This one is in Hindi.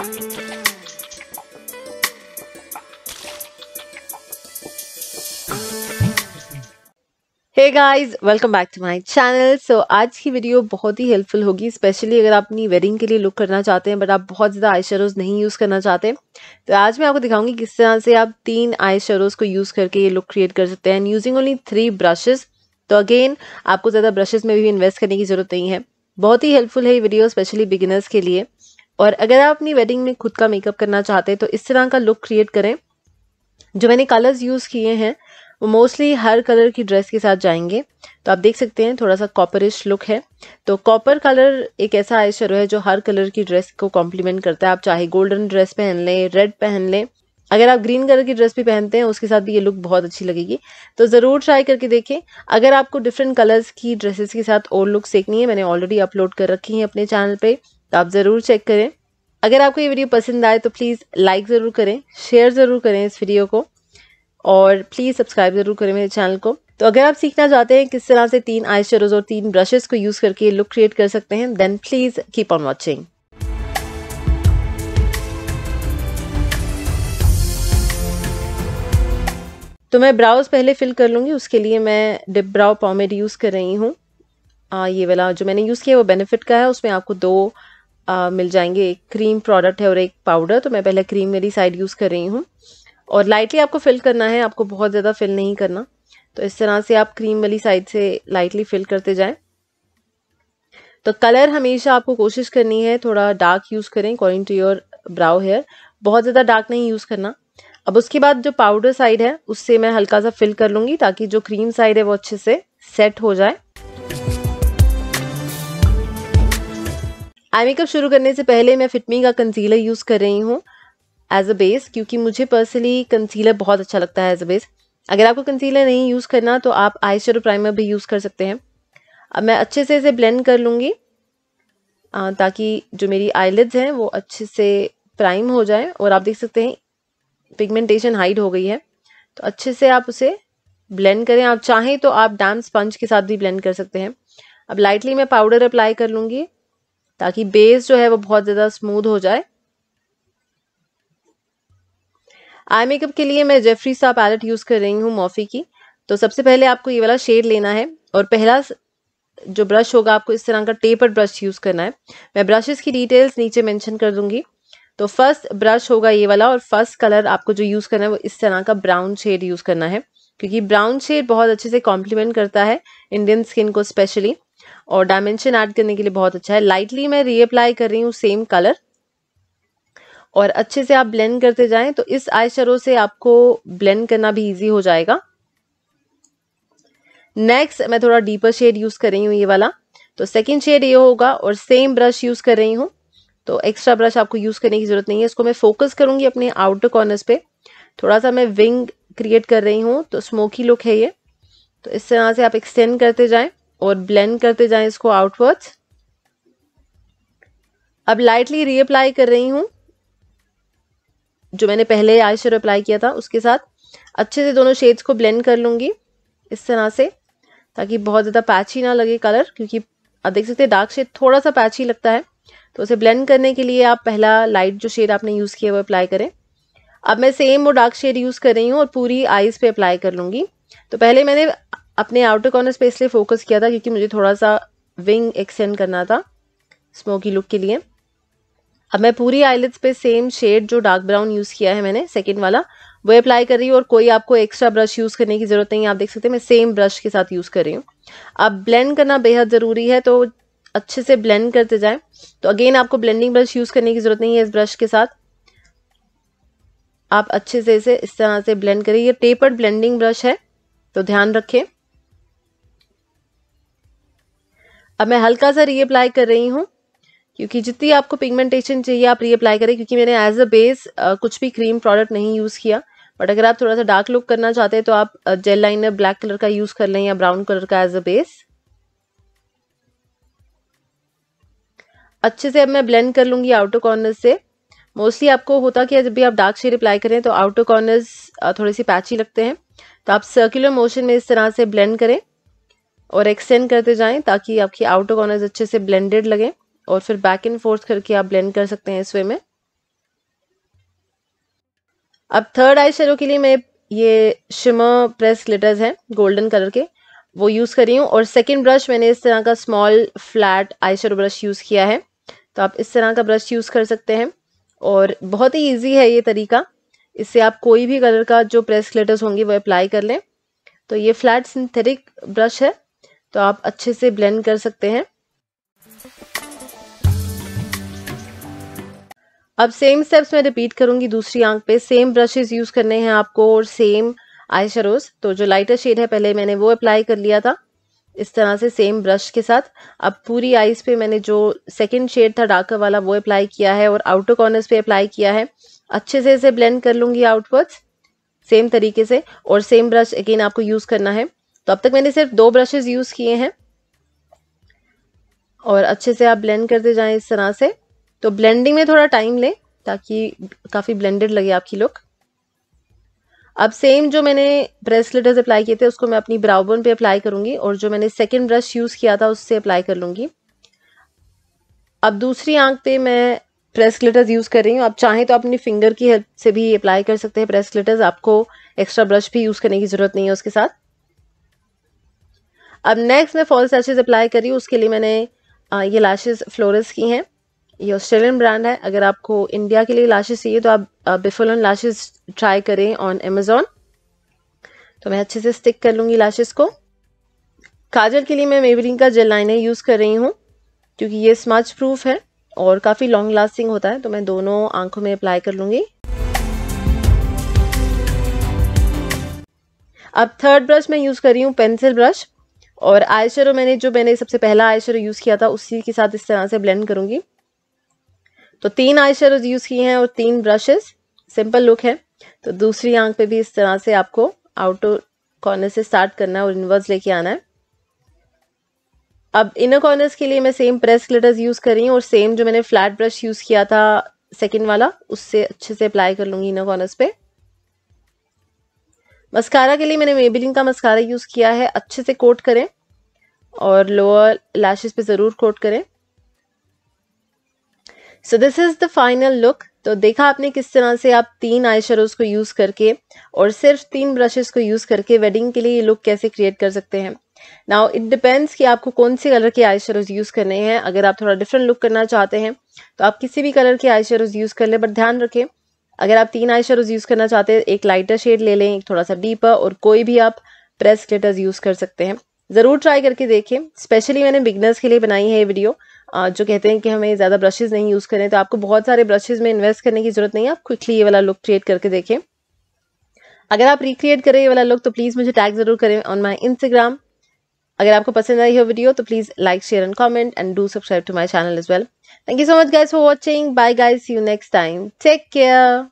hey guys welcome back to my channel so आज की वीडियो बहुत ही हेल्पफुल होगी स्पेशली अगर आप अपनी वेडिंग के लिए लुक करना चाहते हैं बट आप बहुत ज़्यादा आई शेरोज़ नहीं यूज़ करना चाहते तो आज मैं आपको दिखाऊंगी किस तरह से आप तीन आई शेरोज़ को यूज़ करके ये लुक क्रिएट कर सकते हैं यूजिंग ओनली थ्री ब्रशेज़ तो अगेन आपको ज़्यादा ब्रशेज़ में भी इन्वेस्ट करने की ज़रूरत नहीं है बहुत ही हेल्पफुल है ये वीडियो स्पेशली बिगिनर्स के लिए और अगर आप अपनी वेडिंग में खुद का मेकअप करना चाहते हैं तो इस तरह का लुक क्रिएट करें जो मैंने कलर्स यूज़ किए हैं वो मोस्टली हर कलर की ड्रेस के साथ जाएंगे तो आप देख सकते हैं थोड़ा सा कॉपरिश लुक है तो कॉपर कलर एक ऐसा आयशर है जो हर कलर की ड्रेस को कॉम्प्लीमेंट करता है आप चाहे गोल्डन ड्रेस पहन लें रेड पहन लें अगर आप ग्रीन कलर की ड्रेस भी पहनते हैं उसके साथ भी ये लुक बहुत अच्छी लगेगी तो ज़रूर ट्राई करके देखें अगर आपको डिफरेंट कलर्स की ड्रेसेस के साथ और लुक सीखनी है मैंने ऑलरेडी अपलोड कर रखी है अपने चैनल पे तो आप ज़रूर चेक करें अगर आपको ये वीडियो पसंद आए तो प्लीज़ लाइक ज़रूर करें शेयर ज़रूर करें इस वीडियो को और प्लीज़ सब्सक्राइब ज़रूर करें मेरे चैनल को तो अगर आप सीखना चाहते हैं किस तरह से तीन आई और तीन ब्रशेस को यूज़ करके लुक क्रिएट कर सकते हैं then please keep on watching तो मैं ब्राउज पहले फिल कर लूँगी उसके लिए मैं डिप ब्राउ पॉमेड यूज़ कर रही हूँ ये वाला जो मैंने यूज़ किया वो बेनिफिट का है उसमें आपको दो आ, मिल जाएंगे एक क्रीम प्रोडक्ट है और एक पाउडर तो मैं पहले क्रीम मेरी साइड यूज़ कर रही हूँ और लाइटली आपको फिल करना है आपको बहुत ज़्यादा फिल नहीं करना तो इस तरह से आप क्रीम वाली साइड से लाइटली फिल करते जाएं तो कलर हमेशा आपको कोशिश करनी है थोड़ा डार्क यूज़ करें according to your brow hair बहुत ज़्यादा डार्क नहीं यूज़ करना अब उसके बाद जो पाउडर साइड है उससे मैं हल्का सा फिल कर लूँगी ताकि जो क्रीम साइड है वो अच्छे से सेट हो जाए आई मेकअप शुरू करने से पहले मैं फिटमी का कंसीलर यूज़ कर रही हूँ एज अ बेस क्योंकि मुझे पर्सनली कंसीलर बहुत अच्छा लगता है एज अ बेस अगर आपको कंसीलर नहीं यूज़ करना तो आप आई प्राइमर भी यूज़ कर सकते हैं अब मैं अच्छे से इसे ब्लेंड कर लूँगी ताकि जो मेरी आईलिड्स हैं वो अच्छे से प्राइम हो जाए और आप देख सकते हैं पिगमेंटेशन हाइड हो गई है तो अच्छे से आप उसे ब्लेंड करें आप चाहें तो आप डैम स्पंज के साथ भी ब्लेंड कर सकते हैं अब लाइटली मैं पाउडर अप्लाई कर लूँगी ताकि बेस जो है वो बहुत ज़्यादा स्मूथ हो जाए आई मेकअप के लिए मैं जेफरी सा पैलेट यूज़ कर रही हूँ मॉफ़ी की तो सबसे पहले आपको ये वाला शेड लेना है और पहला जो ब्रश होगा आपको इस तरह का टेपर ब्रश यूज़ करना है मैं ब्रशेस की डिटेल्स नीचे मेंशन कर दूंगी तो फर्स्ट ब्रश होगा ये वाला और फर्स्ट कलर आपको जो यूज़ करना है वो इस तरह का ब्राउन शेड यूज़ करना है क्योंकि ब्राउन शेड बहुत अच्छे से कॉम्प्लीमेंट करता है इंडियन स्किन को स्पेशली और डायमेंशन ऐड करने के लिए बहुत अच्छा है लाइटली मैं रीअप्लाई कर रही हूँ सेम कलर और अच्छे से आप ब्लेंड करते जाएं तो इस आई से आपको ब्लेंड करना भी इजी हो जाएगा नेक्स्ट मैं थोड़ा डीपर शेड यूज कर रही हूँ ये वाला तो सेकेंड शेड ये होगा और सेम ब्रश यूज कर रही हूँ तो एक्स्ट्रा ब्रश आपको यूज करने की जरूरत नहीं है इसको मैं फोकस करूंगी अपने आउटर कॉर्नर्स पे थोड़ा सा मैं विंग क्रिएट कर रही हूँ तो स्मोकी लुक है ये तो इस तरह से आप एक्सटेंड करते जाएं और ब्लेंड करते जाएं इसको आउटवर्ड्स अब लाइटली रीअप्लाई कर रही हूं जो मैंने पहले आई शेडो अप्लाई किया था उसके साथ अच्छे से दोनों शेड्स को ब्लेंड कर लूंगी इस तरह से ताकि बहुत ज़्यादा पैची ना लगे कलर क्योंकि आप देख सकते हैं डार्क शेड थोड़ा सा पैची लगता है तो उसे ब्लेंड करने के लिए आप पहला लाइट जो शेड आपने यूज़ किया वो अप्लाई करें अब मैं सेम वो डार्क शेड यूज़ कर रही हूँ और पूरी आईज पे अप्लाई कर लूँगी तो पहले मैंने अपने आउटर कॉर्नर पे इसलिए फोकस किया था क्योंकि मुझे थोड़ा सा विंग एक्सटेंड करना था स्मोकी लुक के लिए अब मैं पूरी आईलेट्स पे सेम शेड जो डार्क ब्राउन यूज़ किया है मैंने सेकेंड वाला वो अप्लाई कर रही हूँ और कोई आपको एक्स्ट्रा ब्रश यूज़ करने की ज़रूरत नहीं है आप देख सकते हैं मैं सेम ब्रश के साथ यूज़ कर रही हूँ अब ब्लेंड करना बेहद ज़रूरी है तो अच्छे से ब्लेंड करते जाएं तो अगेन आपको ब्लेंडिंग ब्रश यूज़ करने की ज़रूरत नहीं है इस ब्रश के साथ आप अच्छे से इसे इस तरह से ब्लेंड करें ये टेपर्ड ब्लेंडिंग ब्रश है तो ध्यान रखें अब मैं हल्का सा रीअप्लाई कर रही हूँ क्योंकि जितनी आपको पिगमेंटेशन चाहिए आप रीअप्लाई करें क्योंकि मैंने एज अ बेस कुछ भी क्रीम प्रोडक्ट नहीं यूज़ किया बट अगर आप थोड़ा सा डार्क लुक करना चाहते हैं तो आप जेल लाइनर ब्लैक कलर का यूज़ कर लें या ब्राउन कलर का एज अ बेस अच्छे से अब मैं ब्लेंड कर लूंगी आउटर कॉर्नर से मोस्टली आपको होता कि जब भी आप डार्क शेड अप्लाई करें तो आउटर कॉर्नर्स थोड़े से पैची लगते हैं तो आप सर्कुलर मोशन में इस तरह से ब्लेंड करें और एक्सटेंड करते जाएं ताकि आपकी आउटर कॉर्नर्स अच्छे से ब्लेंडेड लगे और फिर बैक एंड फोर्थ करके आप ब्लेंड कर सकते हैं इस वे में अब थर्ड आई शेडो के लिए मैं ये शिमर प्रेस ग्लिटर्स हैं गोल्डन कलर के वो यूज़ कर रही हूँ और सेकेंड ब्रश मैंने इस तरह का small flat eye brush use किया है तो आप इस तरह का ब्रश यूज़ कर सकते हैं और बहुत ही ईजी है ये तरीका इससे आप कोई भी कलर का जो प्रेस लेटर्स होंगे वो अप्लाई कर लें तो ये फ्लैट सिंथेटिक ब्रश है तो आप अच्छे से ब्लेंड कर सकते हैं अब सेम स्टेप्स मैं रिपीट करूंगी दूसरी आंख पे सेम ब्रशेस यूज करने हैं आपको और सेम आई तो जो लाइटर शेड है पहले मैंने वो अप्लाई कर लिया था इस तरह से सेम ब्रश के साथ अब पूरी आईज पे मैंने जो सेकंड शेड था डार्कर वाला वो अप्लाई किया है और आउटर कॉर्नर्स पे अप्लाई किया है अच्छे से इसे ब्लेंड कर लूंगी आउटवर्ड्स सेम तरीके से और सेम ब्रश अगेन आपको यूज़ करना है तो अब तक मैंने सिर्फ दो ब्रशेज़ यूज़ किए हैं और अच्छे से आप ब्लेंड करते जाएं इस तरह से तो ब्लेंडिंग में थोड़ा टाइम लें ताकि काफ़ी ब्लेंडेड लगे आपकी लुक अब सेम जो मैंने ब्रेसलेटर्स अप्लाई किए थे उसको मैं अपनी ब्राउबोन पे अप्लाई करूंगी और जो मैंने सेकेंड ब्रश यूज़ किया था उससे अप्लाई कर लूँगी अब दूसरी आंख पे मैं प्रेस यूज़ कर रही हूँ आप चाहें तो अपनी फिंगर की हेल्प से भी अप्लाई कर सकते हैं प्रेस आपको एक्स्ट्रा ब्रश भी यूज़ करने की ज़रूरत नहीं है उसके साथ अब नेक्स्ट मैं फॉल्स लैशेज अप्लाई करी उसके लिए मैंने ये लैशेज फ्लोरस की हैं ये ऑस्ट्रेलियन ब्रांड है अगर आपको इंडिया के लिए लाशेज चाहिए तो आप बिफुल लाशेज ट्राई करें ऑन अमेज़ोन तो मैं अच्छे से स्टिक कर लूँगी लाशेज को काजल के लिए मैं मेवरिन का जेल लाइनर यूज़ कर रही हूँ क्योंकि ये स्मच प्रूफ है और काफ़ी लॉन्ग लास्टिंग होता है तो मैं दोनों आंखों में अप्लाई कर लूँगी अब थर्ड ब्रश मैं यूज़ कर रही हूँ पेंसिल ब्रश और आई मैंने जो मैंने सबसे पहला आई यूज़ किया था उसी के साथ इस तरह से ब्लेंड करूँगी तो तीन आई यूज़ किए हैं और तीन ब्रशेस सिंपल लुक है तो दूसरी आंख पे भी इस तरह से आपको आउटर कॉर्नर से स्टार्ट करना है और इनवर्स लेके आना है अब इनर कॉर्नर्स के लिए मैं सेम प्रेस क्लिटर्स यूज़ कर रही हूँ और सेम जो मैंने फ्लैट ब्रश यूज़ किया था सेकेंड वाला उससे अच्छे से अप्लाई कर लूँगी इनर कॉर्नर्स पे मस्कारा के लिए मैंने मेबिलिन का मस्कारा यूज़ किया है अच्छे से कोट करें और लोअर लैशेस पे ज़रूर कोट करें so this is the final look तो देखा आपने किस तरह से आप तीन आई को यूज़ करके और सिर्फ तीन ब्रशेस को यूज़ करके वेडिंग के लिए ये लुक कैसे क्रिएट कर सकते हैं नाउ इट डिपेंड्स कि आपको कौन से कलर के आई यूज़ करने हैं अगर आप थोड़ा डिफरेंट लुक करना चाहते हैं तो आप किसी भी कलर के आई यूज़ कर लें बट ध्यान रखें अगर आप तीन आई यूज़ करना चाहते हैं एक लाइटर शेड ले लें एक थोड़ा सा डीपर और कोई भी आप प्रेस ग्लिटर्स यूज़ कर सकते हैं ज़रूर ट्राई करके देखें स्पेशली मैंने बिगनर्स के लिए बनाई है ये वीडियो जो कहते हैं कि हमें ज़्यादा ब्रशेज़ नहीं यूज़ करें तो आपको बहुत सारे ब्रशेज़ में इन्वेस्ट करने की ज़रूरत नहीं है आप क्विकली ये वाला लुक क्रिएट करके देखें अगर आप रिक्रिएट करें ये वाला लुक तो प्लीज़ मुझे टैग ज़रूर करें ऑन माई इंस्टाग्राम अगर आपको पसंद आई हो वीडियो तो please like share and comment and do subscribe to my channel as well thank you so much guys for watching bye guys you next time take care